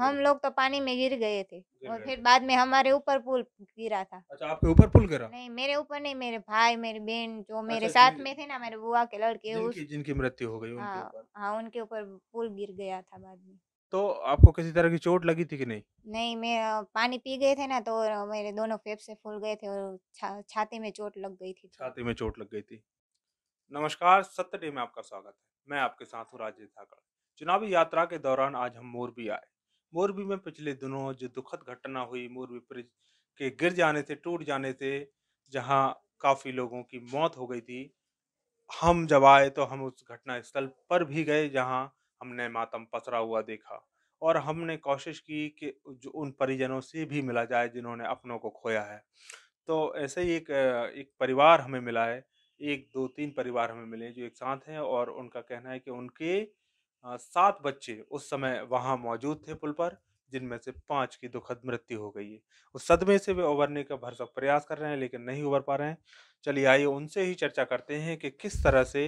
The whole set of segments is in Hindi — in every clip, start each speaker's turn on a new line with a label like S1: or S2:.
S1: हम लोग तो पानी में गिर गए थे और फिर बाद में हमारे ऊपर पुल गिरा था
S2: अच्छा आपके ऊपर पुल गिरा नहीं
S1: मेरे ऊपर नहीं मेरे भाई मेरी बहन जो मेरे अच्छा, साथ में थे ना मेरे बुआ के लड़के जिनकी,
S2: जिनकी मृत्यु हो गई हाँ,
S1: हाँ उनके ऊपर पुल गिर गया था बाद में
S2: तो आपको किसी तरह की चोट लगी थी कि नहीं
S1: नहीं मैं पानी पी गए थे ना तो मेरे दोनों फेफड़े से फूल गए थे और छाती में चोट लग गई थी छाती
S2: में चोट लग गई थी नमस्कार सत्य डे में आपका स्वागत है मैं आपके साथ हूँ राजेश ठाकर चुनावी यात्रा के दौरान आज हम मोरबी आए मोरबी में पिछले दिनों जो दुखद घटना हुई मोरबी ब्रिज के गिर जाने से टूट जाने से जहां काफ़ी लोगों की मौत हो गई थी हम जब आए तो हम उस घटना स्थल पर भी गए जहां हमने मातम पसरा हुआ देखा और हमने कोशिश की कि जो उन परिजनों से भी मिला जाए जिन्होंने अपनों को खोया है तो ऐसे ही एक एक परिवार हमें मिला है एक दो तीन परिवार हमें मिले जो एक साथ हैं और उनका कहना है कि उनके सात बच्चे उस समय वहां मौजूद थे पुल पर जिनमें से पांच की दुखद मृत्यु हो गई है उस सदमे से वे उबरने का भरसक प्रयास कर रहे हैं लेकिन नहीं उबर पा रहे हैं चलिए आइए उनसे ही चर्चा करते हैं कि किस तरह से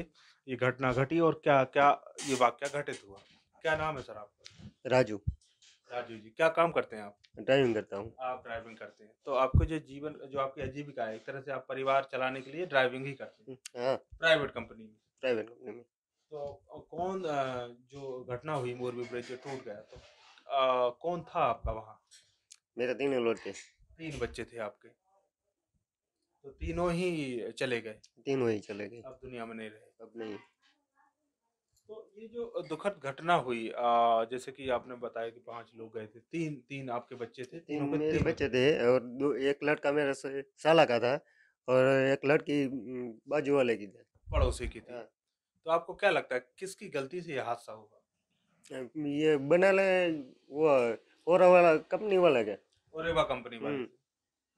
S2: ये घटना घटी और क्या क्या ये वाक्य घटित हुआ क्या नाम है सर आपका राजू राजू जी क्या काम करते हैं आप
S3: ड्राइविंग करता हूँ
S2: आप ड्राइविंग करते हैं तो आपको जो जीवन जो आपकी आजीविका है एक तरह से आप परिवार चलाने के लिए ड्राइविंग ही करते हैं प्राइवेट हाँ। कंपनी में प्राइवेट कंपनी में तो कौन जो घटना हुई मोरबी ब्रिज जो टूट गया तो कौन था आपका वहाँ
S3: मेरे तीन लड़के तीन बच्चे थे आपके
S2: तो तीनों ही चले गए तीनों ही चले गए अब दुनिया में नहीं रहे अब नहीं तो ये जो दुखद घटना हुई आ, जैसे कि आपने बताया कि पांच लोग गए थे तीन तीन आपके बच्चे थे तीनों तीन मेरे तीन
S3: बच्चे थे और दो एक लड़का मेरा साला का था और एक लड़की बाजू वाले की थी पड़ोसी की थी हाँ।
S2: तो आपको क्या लगता है किसकी गलती से यह हादसा हुआ
S3: ये ले वो ओरा वाला कंपनी वाला क्या
S2: ओरेवा कंपनी वाला हम्म।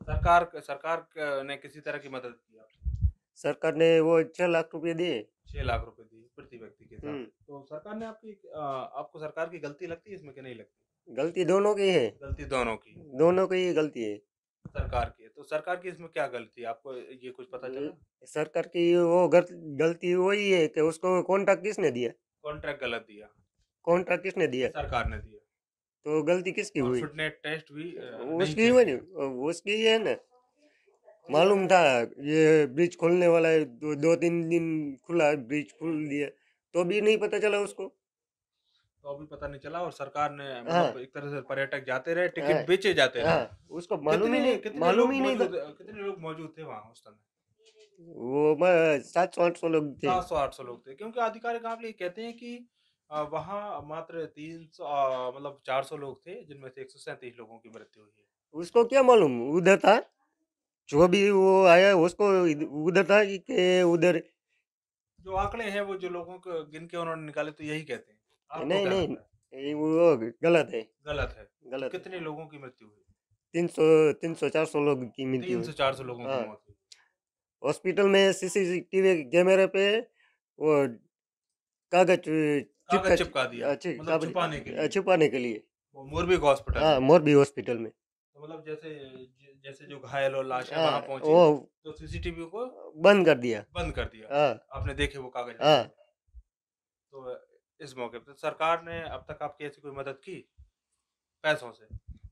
S2: सरकार सरकार ने किसी तरह की मदद की आप
S3: सरकार ने वो छह लाख रुपए दिए
S2: छह लाख रुपए दिए प्रति व्यक्ति के साथ हम्म। तो सरकार ने आपकी आपको सरकार की गलती लगती है इसमें कि नहीं लगती
S3: गलती दोनों की है गलती दोनों की दोनों की गलती है
S2: सरकार की तो सरकार की इसमें क्या गलती है आपको ये कुछ पता चला
S3: सरकार की वो गलती वही है कि उसको कॉन्ट्रैक्ट किसने दिया
S2: कॉन्ट्रैक्ट गलत दिया
S3: कॉन्ट्रैक्ट किसने दिया सरकार ने दिया तो गलती किसकी हुई टेस्ट भी उसकी हुई नहीं उसकी है ना तो मालूम था ये ब्रिज खोलने वाला है दो, दो तीन दिन खुला ब्रिज खुल दिया तो भी नहीं पता चला उसको
S2: तो अभी पता नहीं चला और सरकार ने हाँ। मतलब एक तरह से पर्यटक
S3: जाते रहे टिकट हाँ। बेचे जाते रहे हाँ, उसको मालूम ही नहीं मालूम ही नहीं
S2: कितने लोग मौजूद थे वहाँ उस समय
S3: वो मैं सात सौ आठ सौ लोग थे सात सौ आठ सौ लोग
S2: थे क्योंकि आधिकारिक आप ये कहते हैं कि वहाँ मात्र तीन सौ मतलब चार सौ लोग थे जिनमें से एक सौ सैंतीस लोगों की मृत्यु हुई है
S3: उसको क्या मालूम उधर था जो भी वो आया उसको उधर था कि उधर
S2: जो आंकड़े हैं वो जो लोगों को गिन के उन्होंने निकाले तो यही कहते हैं नहीं नहीं
S3: नहीं वो गलत है
S2: गलत है गलत कितने लोगों की मृत्यु हुई
S3: तीन सौ तीन सौ चार सौ लोग की मृत्यु तीन सौ चार सौ लोगों की हाँ। मौत हॉस्पिटल में सीसीटीवी कैमरे पे वो कागज चिपका चिपका दिया मतलब छुपाने के लिए छुपाने के लिए मोरबी हॉस्पिटल हाँ मोरबी हॉस्पिटल में
S2: तो मतलब जैसे जैसे जो घायल और लाशें हाँ, वहाँ पहुंची वो तो सीसीटीवी को बंद कर दिया बंद कर दिया हाँ। आपने देखे वो कागज हाँ तो इस मौके पर तो सरकार ने अब तक आपकी ऐसी कोई मदद की पैसों से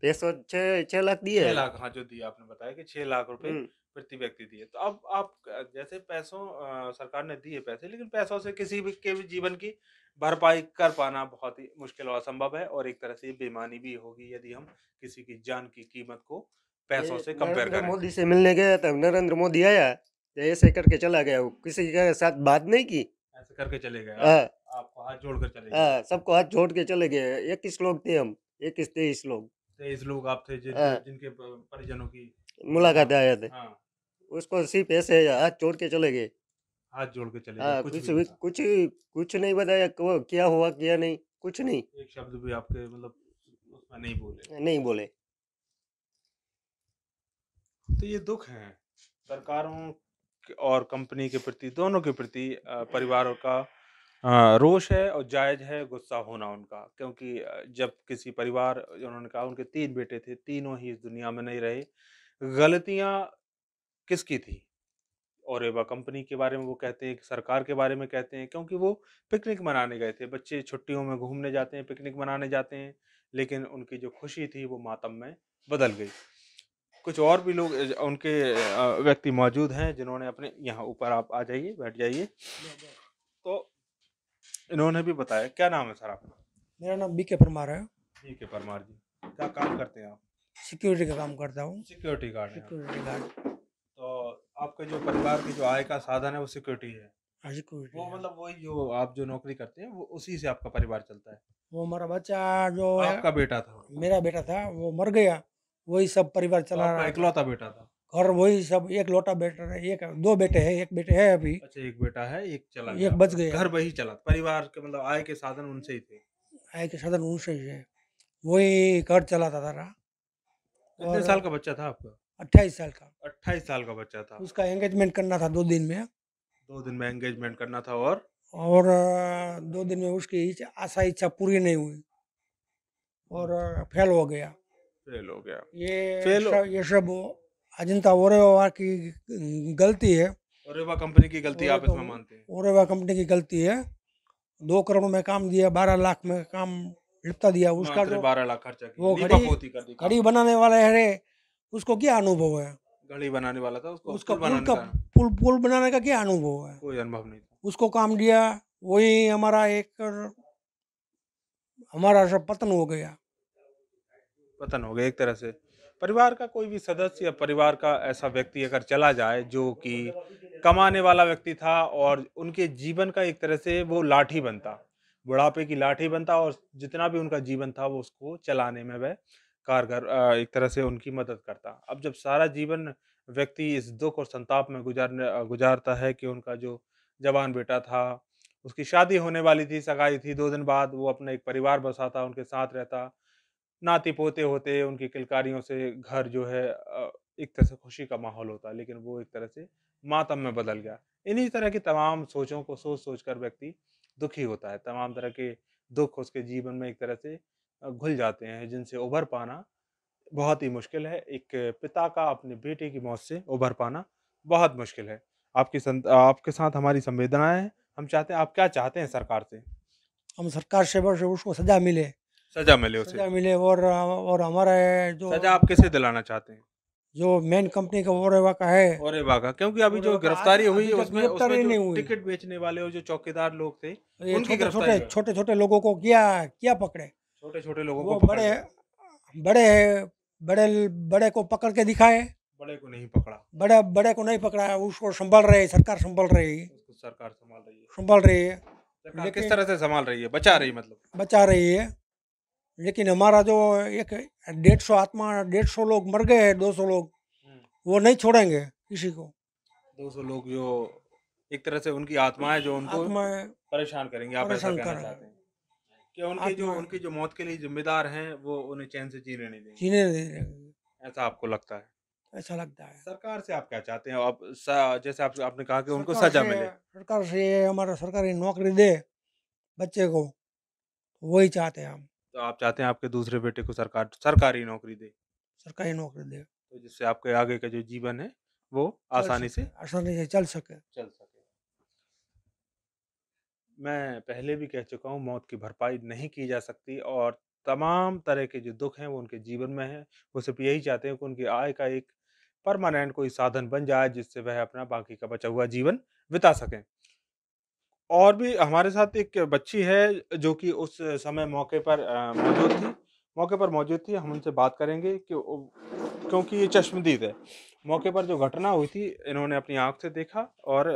S3: पैसों छः छः लाख दिए छः लाख
S2: हाँ जो दिया आपने बताया कि छः लाख रुपए हम्म। प्रति व्यक्ति दिए तो अब आप जैसे पैसों आ, सरकार ने दिए पैसे लेकिन पैसों से किसी भी के भी जीवन की भरपाई कर पाना बहुत ही मुश्किल और असंभव है और एक तरह से बेमानी भी होगी यदि हम किसी की जान की कीमत को पैसों से कंपेयर करें मोदी से मिलने गया
S3: था नरेंद्र मोदी आया ऐसे करके चला गया वो किसी के साथ बात नहीं की ऐसे करके चले गए हाँ।
S2: आपको हाथ जोड़ कर चले गए हाँ,
S3: सबको हाथ जोड़ के चले गए इक्कीस लोग थे हम इक्कीस तेईस लोग
S2: तेईस लोग आप थे हाँ। जिनके परिजनों की मुलाकात आया थे
S3: उसको सिर्फ ऐसे हाथ जोड़ के चले गए हाथ जोड़ के चले आ, कुछ भी, कुछ कुछ नहीं बताया क्या हुआ क्या नहीं कुछ नहीं
S2: एक शब्द भी आपके मतलब उसमें नहीं बोले नहीं बोले तो ये दुख है सरकारों और कंपनी के प्रति दोनों के प्रति परिवारों का रोष है और जायज़ है गुस्सा होना उनका क्योंकि जब किसी परिवार उन्होंने कहा उनके तीन बेटे थे तीनों ही इस दुनिया में नहीं रहे गलतियां किसकी थी और एवा कंपनी के बारे में वो कहते हैं सरकार के बारे में कहते हैं क्योंकि वो पिकनिक मनाने गए थे बच्चे छुट्टियों में घूमने जाते हैं पिकनिक मनाने जाते हैं लेकिन उनकी जो खुशी थी वो मातम में बदल गई कुछ और भी लोग उनके व्यक्ति मौजूद हैं जिन्होंने अपने यहाँ ऊपर आप आ जाइए बैठ जाइए तो इन्होंने भी बताया क्या नाम है सर आपका
S4: मेरा नाम बी के परमार है
S2: बी के परमार जी क्या काम करते हैं आप
S4: सिक्योरिटी का काम करता हूँ सिक्योरिटी गार्ड सिक्योरिटी गार्ड
S2: तो आपके जो परिवार की जो आय का साधन है वो सिक्योरिटी है हाँ सिक्योरिटी वो मतलब वही जो आप जो नौकरी करते हैं वो उसी से आपका परिवार चलता है
S4: वो हमारा बच्चा जो आपका बेटा था मेरा बेटा था वो मर गया वही सब परिवार चला रहा है इकलौता बेटा था और वही सब एक लोटा बेटा है एक दो बेटे हैं एक बेटे है अभी अच्छा एक बेटा है एक चला एक बच गया घर वही चला परिवार
S2: के मतलब आय के साधन उनसे ही थे
S4: आय के साधन उनसे ही है वही घर चलाता था कितने साल का
S2: बच्चा था आपका
S4: अट्ठाईस साल का
S2: अट्ठाईस साल का बच्चा था उसका
S4: एंगेजमेंट करना था दो दिन में
S2: दो दिन में एंगेजमेंट करना था और और
S4: दो दिन में उसकी आशा इच्छा पूरी नहीं हुई और फेल हो गया
S2: फेल हो गया ये फेल हो।
S4: ये सब अजंता ओरेवा की गलती है
S2: ओरेवा कंपनी की गलती आप इसमें मानते
S4: हैं ओरेवा कंपनी की गलती है दो करोड़ में काम दिया बारह लाख में काम लिपता दिया हाँ, उसका जो तो बारह लाख खर्चा वो घड़ी घड़ी बनाने वाला है उसको क्या अनुभव है
S2: घड़ी बनाने वाला था उसको उसका पुल का
S4: पुल पुल बनाने का क्या अनुभव है कोई अनुभव नहीं था उसको काम दिया वही हमारा एक हमारा सब पतन हो गया
S2: पतन हो गया एक तरह से परिवार का कोई भी सदस्य या परिवार का ऐसा व्यक्ति अगर चला जाए जो कि कमाने वाला व्यक्ति था और उनके जीवन का एक तरह से वो लाठी बनता बुढ़ापे की लाठी बनता और जितना भी उनका जीवन था वो उसको चलाने में वह कारगर एक तरह से उनकी मदद करता अब जब सारा जीवन व्यक्ति इस दुख और संताप में गुजारने गुजारता है कि उनका जो जवान बेटा था उसकी शादी होने वाली थी सगाई थी दो दिन बाद वो अपना एक परिवार बसाता उनके साथ रहता नाते पोते होते उनकी किलकारियों से घर जो है एक तरह से खुशी का माहौल होता लेकिन वो एक तरह से मातम में बदल गया इन्हीं तरह की तमाम सोचों को सोच सोच कर व्यक्ति दुखी होता है तमाम तरह के दुख उसके जीवन में एक तरह से घुल जाते हैं जिनसे उभर पाना बहुत ही मुश्किल है एक पिता का अपने बेटे की मौत से उभर पाना बहुत मुश्किल है आपकी संत आपके साथ हमारी संवेदनाएं हम चाहते हैं आप क्या चाहते हैं सरकार
S4: से हम सरकार से बस उसको सजा मिले
S2: सजा मिले उसे सजा
S4: मिले और और हमारा जो सजा आप किसे
S2: दिलाना चाहते हैं
S4: जो मेन कंपनी का और का है और का
S2: क्योंकि अभी जो गिरफ्तारी हुई है उसमें, उसमें नहीं हुई टिकट बेचने वाले और जो चौकीदार लोग थे उनकी गिरफ्तारी छोटे
S4: छोटे लोगों को क्या क्या पकड़े
S2: छोटे छोटे लोगों को बड़े
S4: बड़े बड़े बड़े को पकड़ के दिखाए बड़े को नहीं पकड़ा बड़े बड़े को नहीं पकड़ा उसको संभाल रहे सरकार संभाल रही सरकार संभाल रही है संभाल रही है किस
S2: तरह से संभाल रही है बचा रही मतलब
S4: बचा रही है लेकिन हमारा जो एक डेढ़ सौ आत्मा डेढ़ सौ लोग मर गए हैं दो सौ लोग हम्म। वो नहीं छोड़ेंगे किसी को
S2: दो सौ लोग जो एक तरह से उनकी आत्माएं जो उनको आत्माएं परेशान करेंगे आप परेशान ऐसा कहना चाहते हैं कि उनकी जो उनकी जो मौत के लिए जिम्मेदार हैं वो उन्हें चैन से जीने नहीं देंगे
S4: जीने नहीं देंगे
S2: ऐसा आपको लगता है ऐसा लगता है सरकार से आप क्या चाहते हैं आप जैसे आप, आपने कहा कि उनको सजा मिले
S4: सरकार से हमारा सरकारी नौकरी दे बच्चे को वही चाहते हैं हम
S2: तो आप चाहते हैं आपके दूसरे बेटे को सरकार सरकारी नौकरी दे
S4: सरकारी नौकरी दे
S2: तो जिससे आपके आगे का जो जीवन है वो आसानी से
S4: आसानी से चल सके
S2: चल सके मैं पहले भी कह चुका हूँ मौत की भरपाई नहीं की जा सकती और तमाम तरह के जो दुख हैं वो उनके जीवन में हैं वो सिर्फ यही चाहते हैं कि उनकी आय का एक परमानेंट कोई साधन बन जाए जिससे वह अपना बाकी का बचा हुआ जीवन बिता सकें और भी हमारे साथ एक बच्ची है जो कि उस समय मौके पर मौजूद थी मौके पर मौजूद थी हम उनसे बात करेंगे कि क्योंकि ये चश्मदीद है मौके पर जो घटना हुई थी इन्होंने अपनी आँख से देखा और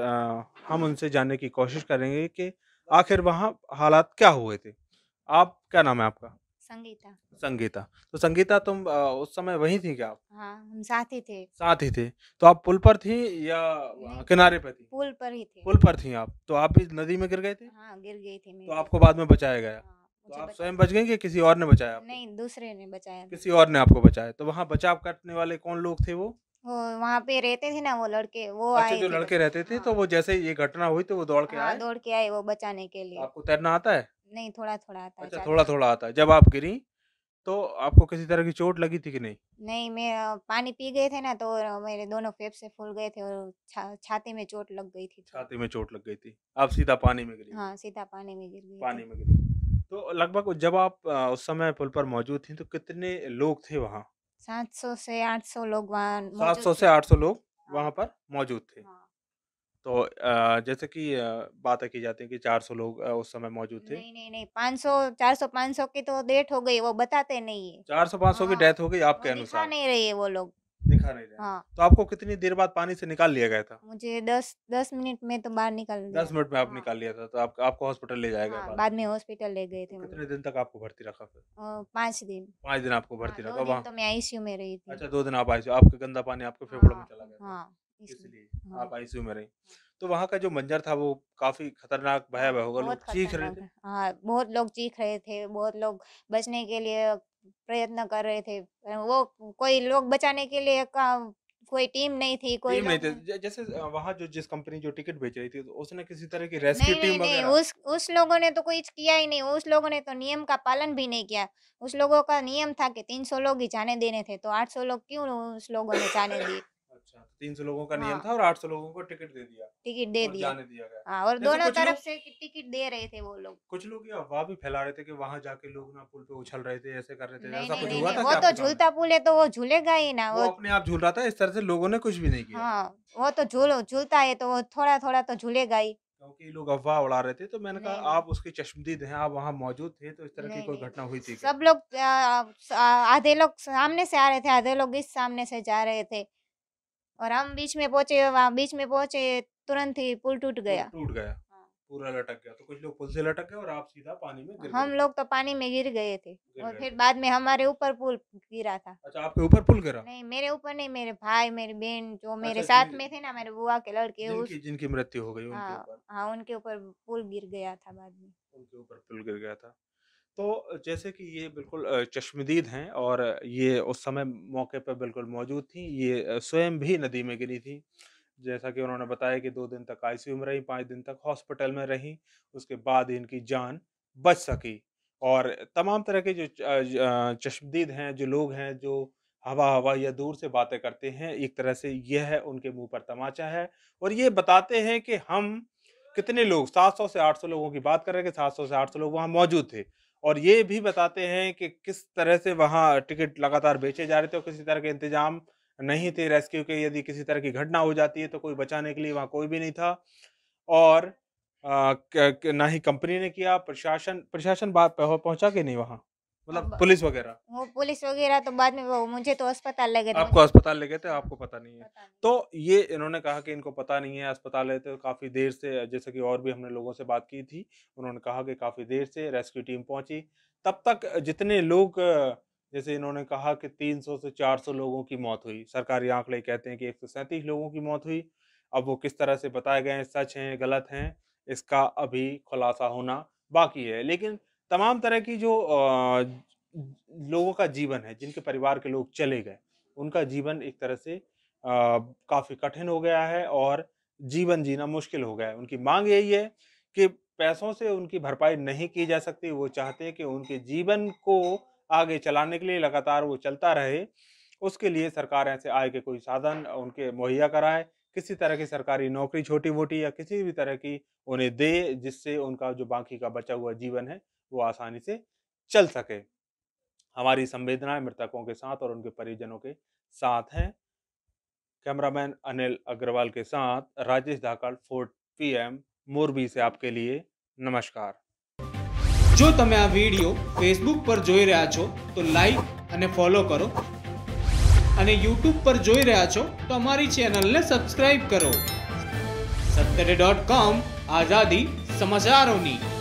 S2: हम उनसे जानने की कोशिश करेंगे कि आखिर वहाँ हालात क्या हुए थे आप क्या नाम है आपका
S1: संगीता संगीता
S2: तो संगीता तुम उस समय वही थी क्या
S1: हाँ हम साथ ही थे
S2: साथ ही थे तो आप पुल पर थी या किनारे पर थी पुल पर ही थी पुल पर थी आप तो आप भी नदी में गिर गए थे
S1: हाँ गिर गई थी
S2: तो आपको बाद में बचाया गया हाँ, तो आप स्वयं बच गई कि किसी और ने बचाया आपको?
S1: नहीं दूसरे ने बचाया किसी
S2: और ने आपको बचाया तो वहाँ बचाव करने वाले कौन लोग थे वो
S1: वो वहाँ पे रहते थे ना वो लड़के वो अच्छा, आए जो लड़के
S2: रहते थे तो हाँ। वो जैसे ये घटना हुई तो वो दौड़ के हाँ, आए
S1: दौड़ के आए वो बचाने के लिए आपको तैरना आता है नहीं थोड़ा थोड़ा आता अच्छा
S2: थोड़ा थोड़ा आता है जब आप गिरी तो आपको किसी तरह की चोट लगी थी कि नहीं
S1: नहीं मैं पानी पी गए थे ना तो मेरे दोनों फेफड़े फूल गए थे और छा, छाती में चोट लग गई थी छाती में
S2: चोट लग गई थी आप सीधा पानी में गिरी
S1: हाँ सीधा पानी में गिर गई पानी में गिरी
S2: तो लगभग जब आप उस समय पुल पर मौजूद थी तो कितने लोग थे वहाँ
S1: सौ से सौ लोग वहाँ सात सौ से
S2: आठ सौ लोग वहाँ हाँ। पर मौजूद थे हाँ। तो जैसे कि अ, बातें की जाती है कि 400 लोग उस समय मौजूद थे। नहीं,
S1: नहीं, नहीं 500 400 500 की तो डेथ हो गई, वो बताते नहीं है।
S2: 400-500 की हाँ, डेथ हो गई आपके अनुसार दिखा
S1: नहीं रही है वो लोग। दिखा नहीं रहे। हाँ।
S2: तो आपको कितनी देर बाद पानी से निकाल लिया गया था?
S1: मुझे 10 10 मिनट में तो बाहर निकाल लिया दस मिनट
S2: में आप हाँ। निकाल लिया था, तो आपको हॉस्पिटल ले जाएगा हाँ, बाद
S1: में? हॉस्पिटल ले गए थे तो
S2: कितने दिन तक आपको भर्ती रखा फिर? पाँच दिन। पाँच दिन आपको भर्ती रखा वहाँ? तो
S1: मैं आईसीयू में रही थी। अच्छा दो दिन
S2: आप आईसीयू आपका गंदा पानी आपके फेफड़ों में चला गया इसलिए हाँ। आप आईसीयू में रही हाँ। तो वहाँ का जो मंजर था वो काफी खतरनाक भयावह होगा लोग चीख रहे
S1: थे हाँ बहुत लोग चीख रहे थे बहुत लोग बचने के लिए प्रयत्न कर रहे थे वो कोई लोग बचाने के लिए का कोई टीम नहीं थी कोई टीम नहीं
S2: थी जैसे वहाँ जो जिस कंपनी जो टिकट बेच रही थी तो उसने किसी तरह की रेस्क्यू नहीं, टीम नहीं, नहीं उस
S1: उस लोगों ने तो कोई किया ही नहीं उस लोगों ने तो नियम का पालन भी नहीं किया उस लोगों का नियम था कि तीन सौ लोग ही जाने देने थे तो आठ सौ लोग क्यों उस लोगों ने जाने दिए
S2: अच्छा तो तीन सौ लोगों का नियम हाँ। था और आठ सौ लोगों को टिकट दे दिया टिकट दे दिया जाने दिया गया हाँ, और
S1: दोनों तरफ से टिकट दे रहे थे वो लोग
S2: कुछ लोग अफवाह भी फैला रहे थे कि वहाँ जाके लोग ना पुल पे उछल रहे थे ऐसे कर रहे थे ऐसा कुछ हुआ था वो तो
S1: झूलता पुल है तो वो झूलेगा ही ना वो
S2: अपने आप झूल रहा था इस तरह से लोगों ने कुछ भी नहीं
S1: किया हाँ, वो तो झूल झूलता है तो वो थोड़ा थोड़ा तो झूलेगा ही
S2: क्योंकि लोग अफवाह उड़ा रहे थे तो मैंने कहा आप उसके चश्मदीद हैं आप वहाँ मौजूद थे तो इस तरह की कोई घटना हुई थी
S1: सब लोग आधे लोग सामने से आ रहे थे आधे लोग इस सामने से जा रहे थे और हम बीच में पहुंचे वहाँ बीच में पहुंचे तुरंत ही पुल टूट गया
S2: टूट गया हाँ। पूरा लटक गया तो कुछ लोग पुल से लटक गए और आप सीधा पानी में गिर हम
S1: लोग तो पानी में गिर गए थे गिर और फिर बाद में हमारे ऊपर पुल गिरा था
S2: अच्छा आपके ऊपर पुल गिरा नहीं
S1: मेरे ऊपर नहीं मेरे भाई मेरी बहन जो मेरे अच्छा, साथ में थे ना मेरे बुआ के लड़के जिनकी, जिनकी मृत्यु हो गई हाँ, हाँ उनके ऊपर पुल गिर गया था बाद में उनके
S2: ऊपर पुल गिर गया था तो जैसे कि ये बिल्कुल चश्मदीद हैं और ये उस समय मौके पर बिल्कुल मौजूद थी ये स्वयं भी नदी में गिरी थी जैसा कि उन्होंने बताया कि दो दिन तक आईसीयू में रहीं, पाँच दिन तक हॉस्पिटल में रही उसके बाद इनकी जान बच सकी। और तमाम तरह के जो चश्मदीद हैं, जो लोग हैं, जो हवा-हवा या दूर से बातें करते हैं, एक तरह से यह उनके मुँह पर तमाचा है और ये बताते हैं कि हम कितने लोग 700 से 800 लोगों की बात कर रहे हैं कि 700 से 800 लोग वहाँ मौजूद थे। और ये भी बताते हैं कि किस तरह से वहाँ टिकट लगातार बेचे जा रहे थे और किसी तरह के इंतजाम नहीं थे रेस्क्यू के यदि किसी तरह की घटना हो जाती है तो कोई बचाने के लिए वहाँ कोई भी नहीं था और ना ही कंपनी ने किया प्रशासन प्रशासन बात पहुँचा कि नहीं वहाँ मतलब पुलिस वगैरह
S1: वो पुलिस वगैरह तो बाद में वो मुझे तो अस्पताल ले गए आपको
S2: अस्पताल ले गए थे आपको पता नहीं है पता नहीं। तो ये इन्होंने कहा कि इनको पता नहीं है अस्पताल ले थे तो काफ़ी देर से जैसे कि और भी हमने लोगों से बात की थी उन्होंने कहा कि काफ़ी देर से रेस्क्यू टीम पहुंची तब तक जितने लोग जैसे इन्होंने कहा कि तीन से चार लोगों की मौत हुई सरकारी आंकड़े कहते हैं कि एक लोगों की मौत हुई अब वो किस तरह से बताए गए हैं सच हैं गलत हैं इसका अभी खुलासा होना बाकी है लेकिन तमाम तरह की जो लोगों का जीवन है जिनके परिवार के लोग चले गए उनका जीवन एक तरह से काफ़ी कठिन हो गया है और जीवन जीना मुश्किल हो गया है उनकी मांग यही है कि पैसों से उनकी भरपाई नहीं की जा सकती वो चाहते हैं कि उनके जीवन को आगे चलाने के लिए लगातार वो चलता रहे उसके लिए सरकार ऐसे आय के कोई साधन उनके मुहैया कराए किसी तरह की सरकारी नौकरी छोटी मोटी या किसी भी तरह की उन्हें दे जिससे उनका जो बाकी का बचा हुआ जीवन है वो आसानी से चल सके हमारी संवेदनाएं मृतकों के साथ और उनके परिजनों के साथ हैं कैमरामैन अनिल अग्रवाल के साथ Rajesh Dhakad four P M Morbi से आपके लिए नमस्कार जो तुम आ वीडियो फेसबुक पर जो रहा छो तो लाइक अने फॉलो करो अने यूट्यूब पर जो रहा छो तो हमारी चैनल ने सब्सक्राइब करो
S1: सत्तरे डॉट कॉम आजादी समाचारों की